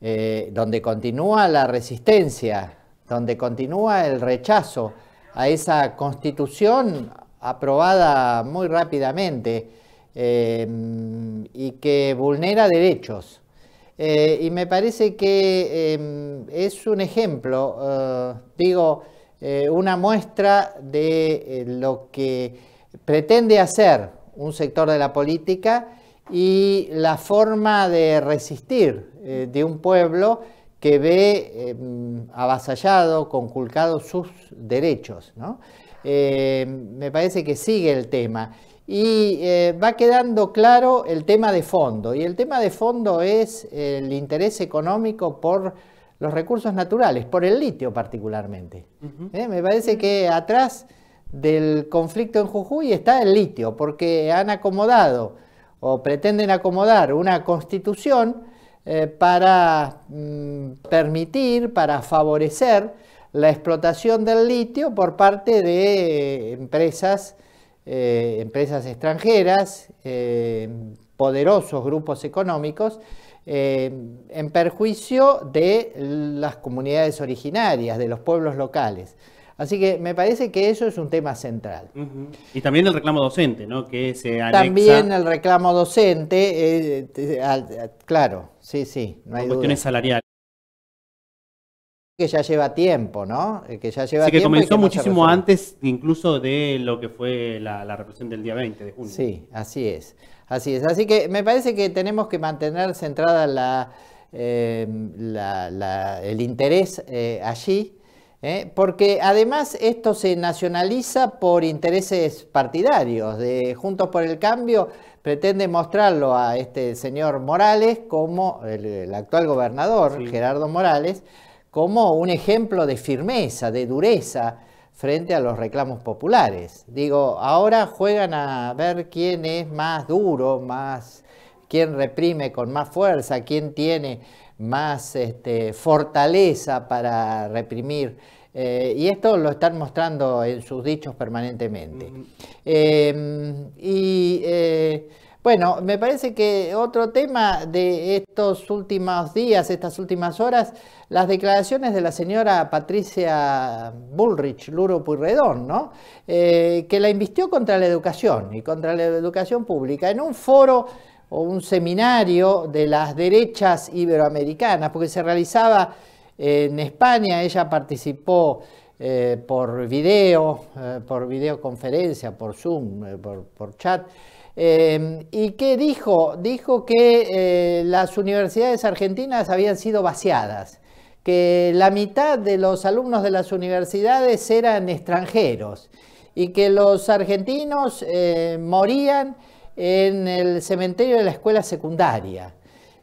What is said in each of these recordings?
Eh, donde continúa la resistencia, donde continúa el rechazo a esa constitución aprobada muy rápidamente eh, y que vulnera derechos. Eh, y me parece que es un ejemplo, digo, una muestra de lo que pretende hacer un sector de la política y la forma de resistir eh, de un pueblo que ve em, avasallado, conculcado sus derechos. Em, me parece que sigue el tema. Y eh, va quedando claro el tema de fondo. Y el tema de fondo es el interés económico por los recursos naturales, por el litio particularmente. Eh, me parece que atrás del conflicto en Jujuy está el litio, porque han acomodado o pretenden acomodar una constitución eh, para mm, permitir, para favorecer la explotación del litio por parte de eh, empresas, eh, empresas extranjeras, poderosos grupos económicos, en perjuicio de las comunidades originarias, de los pueblos locales. Así que me parece que eso es un tema central. Y también el reclamo docente, ¿no? Que se También el reclamo docente, eh, claro, sí, sí, no hay cuestiones salariales. Que ya lleva tiempo, ¿no? Eh, que ya lleva Así que comenzó muchísimo antes incluso de lo que fue la, la represión del día 20 de junio. Sí, así es. Así es. Así que me parece que tenemos que mantener centrada la, eh, la el interés allí. ¿eh? porque además esto se nacionaliza por intereses partidarios. De Juntos por el Cambio pretende mostrarlo a este señor Morales como el, actual gobernador, Gerardo Morales, como un ejemplo de firmeza, de dureza frente a los reclamos populares. Digo, ahora juegan a ver quién es más duro, más quién reprime con más fuerza, quién tiene más este, fortaleza para reprimir eh, y esto lo están mostrando en sus dichos permanentemente. Mm. Em, y eh, bueno, me parece que otro tema de estos últimos días, estas últimas horas, las declaraciones de la señora Patricia Bullrich, Luro Puyredón, ¿no? Eh, que la invistió contra la educación y contra la educación pública en un foro o un seminario de las derechas iberoamericanas, porque se realizaba en España ella participó eh, por video, eh, por videoconferencia, por Zoom, eh, por, por, chat. Em, ¿Y qué dijo? Dijo que las universidades argentinas habían sido vaciadas, que la mitad de los alumnos de las universidades eran extranjeros y que los argentinos morían en el cementerio de la escuela secundaria.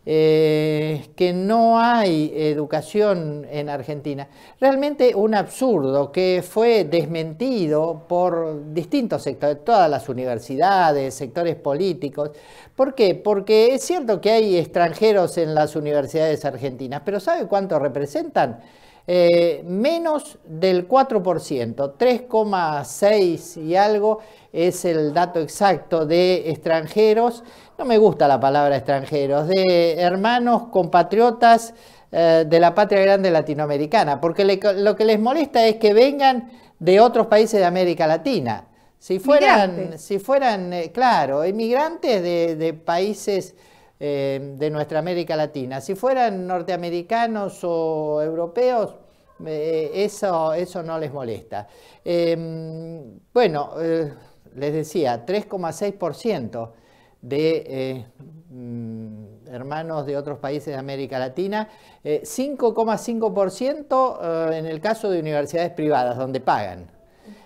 Eh, que no hay educación en Argentina. Realmente un absurdo que fue desmentido por distintos sectores, todas las universidades, sectores políticos. ¿Por qué? Porque es cierto que hay extranjeros en las universidades argentinas, pero ¿sabe cuánto representan? Eh, menos del 4%, 3,6 y algo es el dato exacto de extranjeros, no me gusta la palabra extranjeros, de hermanos, compatriotas eh, de la patria grande latinoamericana, porque lo que les molesta es que vengan de otros países de América Latina. Si fueran, si fueran eh, claro, emigrantes de países eh, de nuestra América Latina. Si fueran norteamericanos o europeos, eh, eso, eso no les molesta. Em, bueno, eh, les decía, 3,6% de mm, hermanos de otros países de América Latina, 5,5% en el caso de universidades privadas, donde pagan.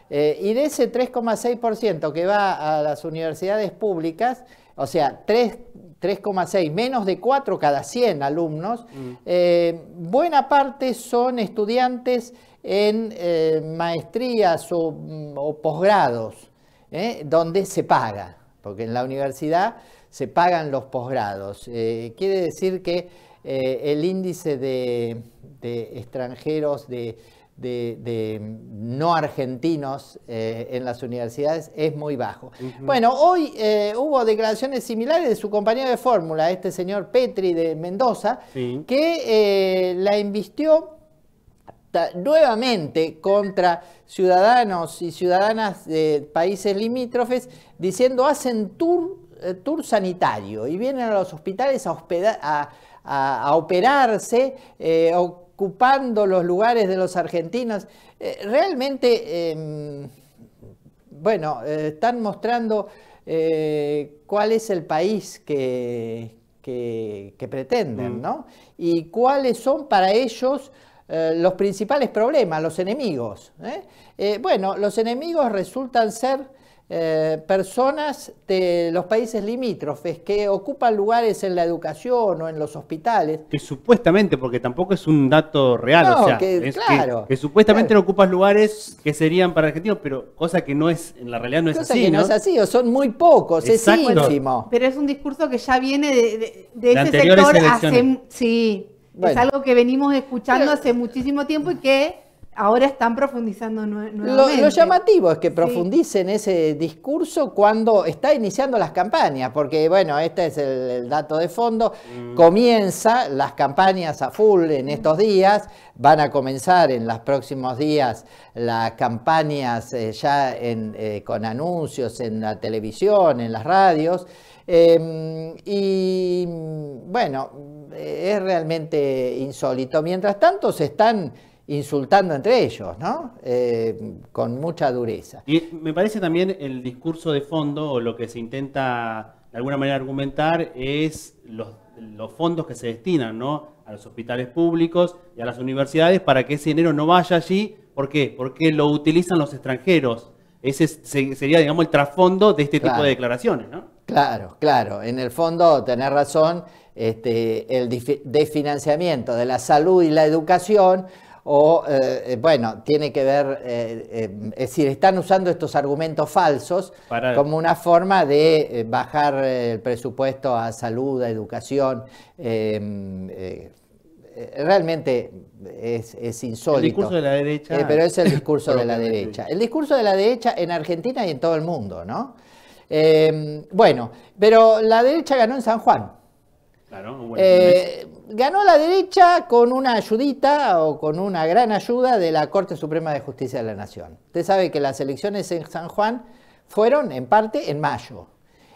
y de ese 3,6% que va a las universidades públicas, o sea, 3 3,6, menos de 4 cada 100 alumnos, mm. eh, buena parte son estudiantes en eh, maestrías o, mm, posgrados, ¿eh? donde se paga, porque en la universidad se pagan los posgrados. quiere decir que el índice de extranjeros de de, no argentinos eh, en las universidades es muy bajo. Bueno, hoy eh, hubo declaraciones similares de su compañero de fórmula, este señor Petri de Mendoza, que eh, la invistió nuevamente contra ciudadanos y ciudadanas de países limítrofes, diciendo hacen tour, tour sanitario y vienen a los hospitales a, a, operarse o ocupando los lugares de los argentinos. Eh, realmente, em, bueno, eh, están mostrando eh, cuál es el país que, que, pretenden, mm. ¿no? Y cuáles son para ellos los principales problemas, los enemigos. bueno, los enemigos resultan ser eh, personas de los países limítrofes que ocupan lugares en la educación o en los hospitales. Que supuestamente, porque tampoco es un dato real, o sea, que, supuestamente no ocupas lugares que serían para argentinos, pero cosa que no es, en la realidad no es así. ¿no? ¿no? es así, o son muy pocos, es ínfimo. Pero es un discurso que ya viene de, ese sector Sí, es algo que venimos escuchando hace muchísimo tiempo y que ahora están profundizando nuevamente. Lo, llamativo es que profundicen ese discurso cuando está iniciando las campañas, porque bueno, este es el, dato de fondo, mm. comienza las campañas a full en estos días, van a comenzar en los próximos días las campañas eh, ya eh, con anuncios en la televisión, en las radios, em, y bueno, eh, es realmente insólito. Mientras tanto se están insultando entre ellos, ¿no? Eh, con mucha dureza. Y me parece también el discurso de fondo, o lo que se intenta de alguna manera argumentar, es los, fondos que se destinan, ¿no? A los hospitales públicos y a las universidades para que ese dinero no vaya allí. ¿Por qué? Porque lo utilizan los extranjeros. Ese sería, digamos, el trasfondo de este tipo de declaraciones, ¿no? Claro, claro. En el fondo, tenés razón, este, el desfinanciamiento de la salud y la educación o eh, eh, bueno, tiene que ver, eh, es decir, están usando estos argumentos falsos como una forma de bajar el presupuesto a salud, a educación. Em, realmente es, es, insólito. El discurso de la derecha. pero es el discurso de la derecha. El discurso de la derecha en Argentina y en todo el mundo, ¿no? Em, bueno, pero la derecha ganó en San Juan. Eh, ganó la derecha con una ayudita o con una gran ayuda de la Corte Suprema de Justicia de la Nación. Usted sabe que las elecciones en San Juan fueron en parte en mayo.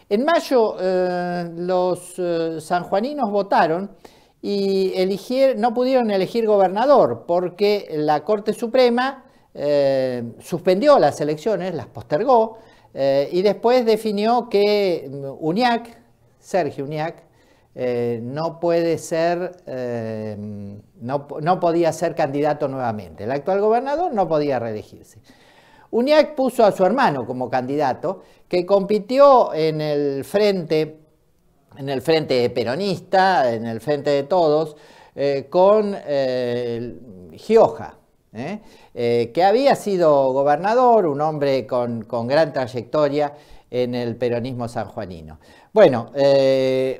En mayo eh, los eh, sanjuaninos votaron y no pudieron elegir gobernador porque la Corte Suprema suspendió las elecciones, las postergó y después definió que mm, Uñac, Sergio Uñac, eh, no puede ser, eh, no, podía ser candidato nuevamente. El actual gobernador no podía reelegirse. UNIAC puso a su hermano como candidato, que compitió en el frente, en el frente peronista, en el frente de todos, eh, con Gioja. que había sido gobernador, un hombre con, gran trayectoria en el peronismo sanjuanino. Bueno,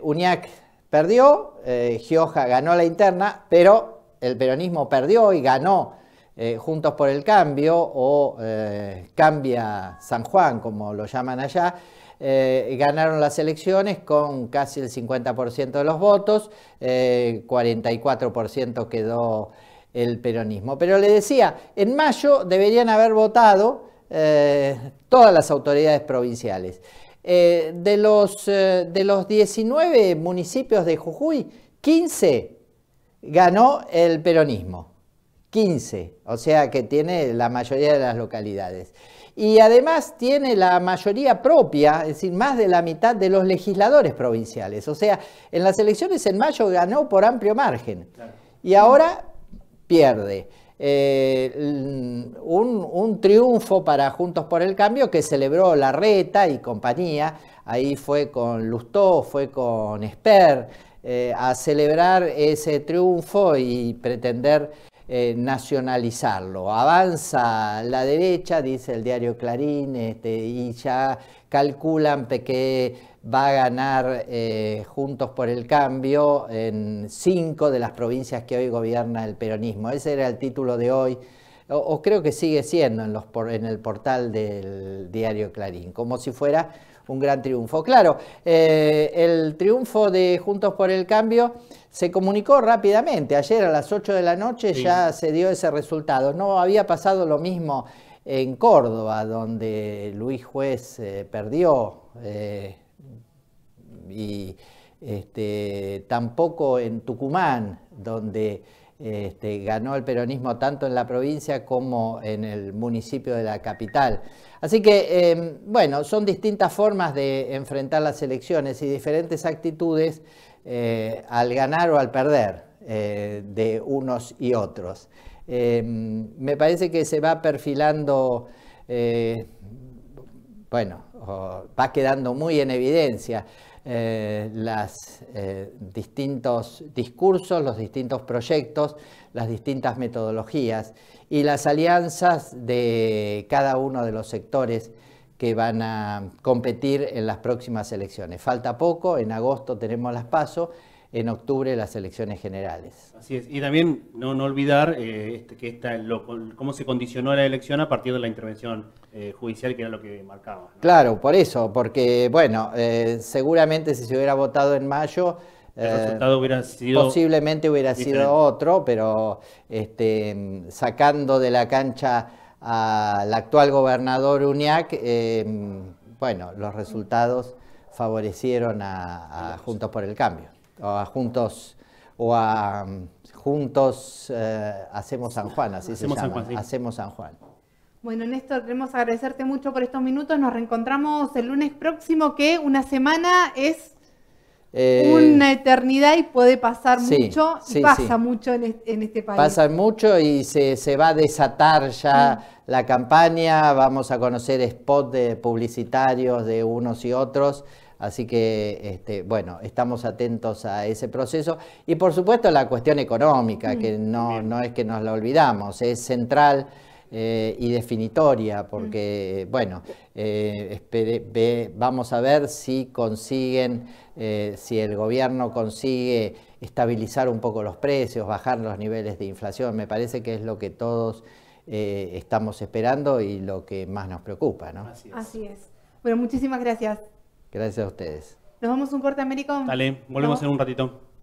UNIAC perdió, eh, Gioja ganó la interna, pero el peronismo perdió y ganó eh, Juntos por el Cambio o eh, Cambia San Juan, como lo llaman allá, ganaron las elecciones con casi el 50% de los votos, 44% quedó el peronismo. Pero le decía, en mayo deberían haber votado todas las autoridades provinciales. Eh, de, los, 19 eh, municipios de Jujuy, 15 ganó el peronismo. 15, o sea que tiene la mayoría de las localidades. Y además tiene la mayoría propia, es decir, más de la mitad de los legisladores provinciales. O sea, en las elecciones en mayo ganó por amplio margen. Y ahora pierde. Eh, un, triunfo para Juntos por el Cambio que celebró la reta y compañía. Ahí fue con Lustó, fue con Esper, eh, a celebrar ese triunfo y pretender eh, nacionalizarlo. Avanza la derecha, dice el diario Clarín, este, y ya calculan que va a ganar eh, Juntos por el Cambio en cinco de las provincias que hoy gobierna el peronismo. Ese era el título de hoy, o, creo que sigue siendo en, el portal del diario Clarín, como si fuera un gran triunfo. Claro, eh, el triunfo de Juntos por el Cambio se comunicó rápidamente. Ayer a las 8 de la noche ya se dio ese resultado. No había pasado lo mismo en Córdoba, donde Luis Juez eh, perdió y este, tampoco en Tucumán, donde este, ganó el peronismo tanto en la provincia como en el municipio de la capital. Así que, em, bueno, son distintas formas de enfrentar las elecciones y diferentes actitudes eh, al ganar o al perder eh, de unos y otros. Em, me parece que se va perfilando, eh, bueno, va quedando muy en evidencia eh, los eh, distintos discursos, los distintos proyectos, las distintas metodologías y las alianzas de cada uno de los sectores que van a competir en las próximas elecciones. Falta poco, en agosto tenemos las pasos en octubre las elecciones generales. Así es, y también no, no olvidar eh, este, que cómo se condicionó la elección a partir de la intervención eh, judicial, que era lo que marcaba. Claro, por eso, porque bueno, eh, seguramente si se hubiera votado en mayo... posiblemente hubiera sido otro, pero este, sacando de la cancha al actual gobernador Uñac, bueno, los resultados favorecieron a Juntos por el Cambio a juntos o a juntos eh, hacemos San Juan, hacemos San Juan, Hacemos San Bueno, Néstor, queremos agradecerte mucho por estos minutos. Nos reencontramos el lunes próximo, que una semana es eh, una eternidad y puede pasar mucho, y pasa mucho en este, país. Pasa mucho y se, se va a desatar ya mm. la campaña. Vamos a conocer spots de publicitarios de unos y otros. Así que, este, bueno, estamos atentos a ese proceso. Y por supuesto la cuestión económica, mm. que no, es que nos la olvidamos, es central. Eh, y definitoria, porque, mm. bueno, eh, vamos a ver si consiguen, eh, si el gobierno consigue estabilizar un poco los precios, bajar los niveles de inflación. Me parece que es lo que todos estamos esperando y lo que más nos preocupa. ¿no? Así es. Bueno, muchísimas gracias. Gracias a ustedes. Nos vamos un corte, Américo. Dale, volvemos en un ratito.